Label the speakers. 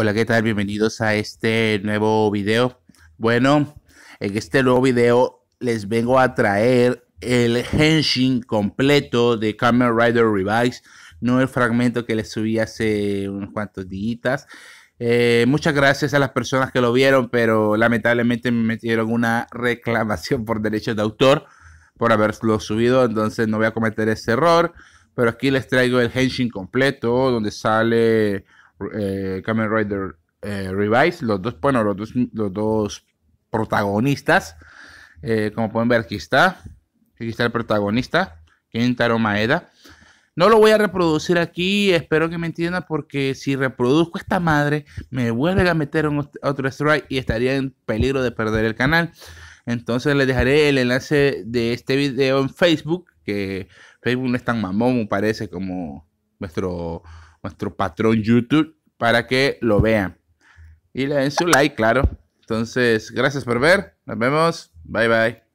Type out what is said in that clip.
Speaker 1: Hola, ¿qué tal? Bienvenidos a este nuevo video. Bueno, en este nuevo video les vengo a traer el henshin completo de Kamen Rider revise no el fragmento que les subí hace unos cuantos días. Eh, muchas gracias a las personas que lo vieron, pero lamentablemente me metieron una reclamación por derechos de autor por haberlo subido, entonces no voy a cometer ese error. Pero aquí les traigo el henshin completo, donde sale eh, Kamen Rider eh, Revise. los dos, bueno, los dos, protagonistas. Eh, como pueden ver, aquí está. Aquí está el protagonista, Kentaro Maeda. No lo voy a reproducir aquí, espero que me entiendan, porque si reproduzco esta madre, me vuelven a meter en otro strike y estaría en peligro de perder el canal. Entonces les dejaré el enlace de este video en Facebook, que Facebook no es tan mamón, parece, como nuestro, nuestro patrón YouTube para que lo vean. Y le den su like, claro. Entonces, gracias por ver. Nos vemos. Bye bye.